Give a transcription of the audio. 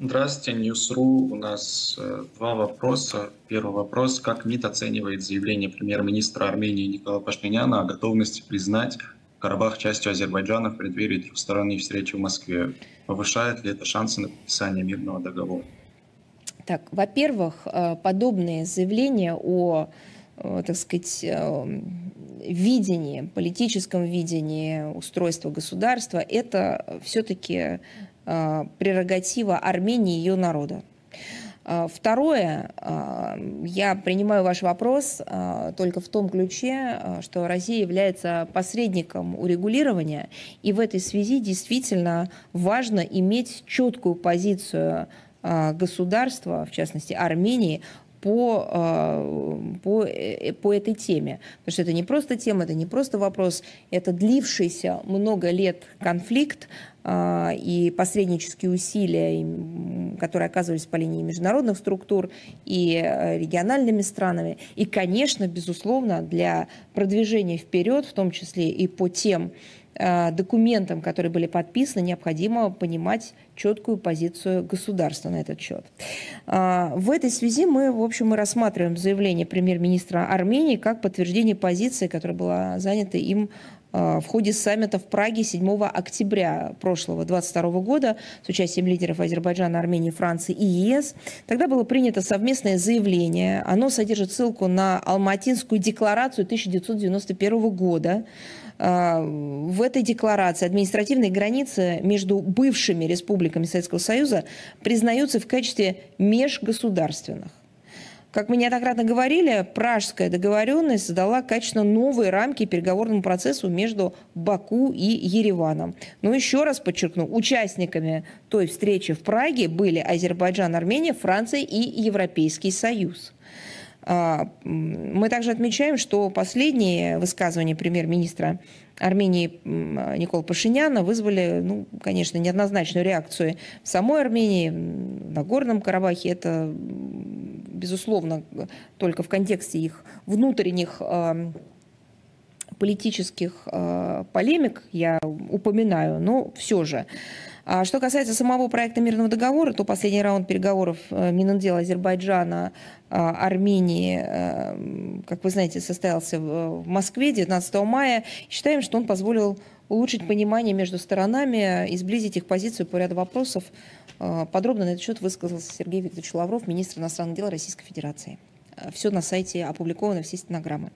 Здравствуйте, Ньюсру. У нас э, два вопроса. Первый вопрос. Как МИД оценивает заявление премьер-министра Армении Никола Пашиняна о готовности признать Карабах частью Азербайджана в преддверии двухсторонней встречи в Москве? Повышает ли это шансы на подписание мирного договора? Так, во-первых, э, подобные заявления о э, так сказать, видении, политическом видении устройства государства, это все-таки Э, прерогатива Армении и ее народа. Э, второе, э, я принимаю ваш вопрос только в том ключе, что Россия является посредником урегулирования, и в этой связи действительно важно иметь четкую позицию государства, в частности Армении, по, а, по, э, по этой теме. Потому что это не просто тема, это не просто вопрос, это длившийся много лет конфликт а, и посреднические усилия, которые оказывались по линии международных структур и э, региональными странами. И, конечно, безусловно, для продвижения вперед, в том числе и по тем Э, документам, которые были подписаны, необходимо понимать четкую позицию государства на этот счет. Э, в этой связи мы, в общем, мы рассматриваем заявление премьер-министра Армении как подтверждение позиции, которая была занята им Э, в ходе саммита в Праге 7 октября прошлого 22 года с участием лидеров Азербайджана, Армении, Франции и ЕС. Тогда было принято совместное заявление. Оно содержит ссылку на Алматинскую декларацию 1991 года. Э, в этой декларации административные границы между бывшими республиками Советского Союза признаются в качестве межгосударственных. Как мы неоднократно говорили, пражская договоренность создала качественно новые рамки переговорному процессу между Баку и Ереваном. Но еще раз подчеркну, участниками той встречи в Праге были Азербайджан, Армения, Франция и Европейский Союз. А, мы также отмечаем, что последние высказывания премьер-министра Армении Никола Пашиняна вызвали, ну, конечно, неоднозначную реакцию в самой Армении, на Горном Карабахе. Это безусловно, э, только в контексте их внутренних политических э, полемик я упоминаю, но все же. А что касается самого проекта мирного договора, то последний раунд переговоров э, Миндела Азербайджана, э, Армении, э, как вы знаете, состоялся в Москве 19 мая. Считаем, что он позволил улучшить понимание между сторонами и сблизить их позицию по ряду вопросов. Подробно на этот счет высказался Сергей Викторович Лавров, министр иностранных дел Российской Федерации. Все на сайте опубликовано, все стенограммы.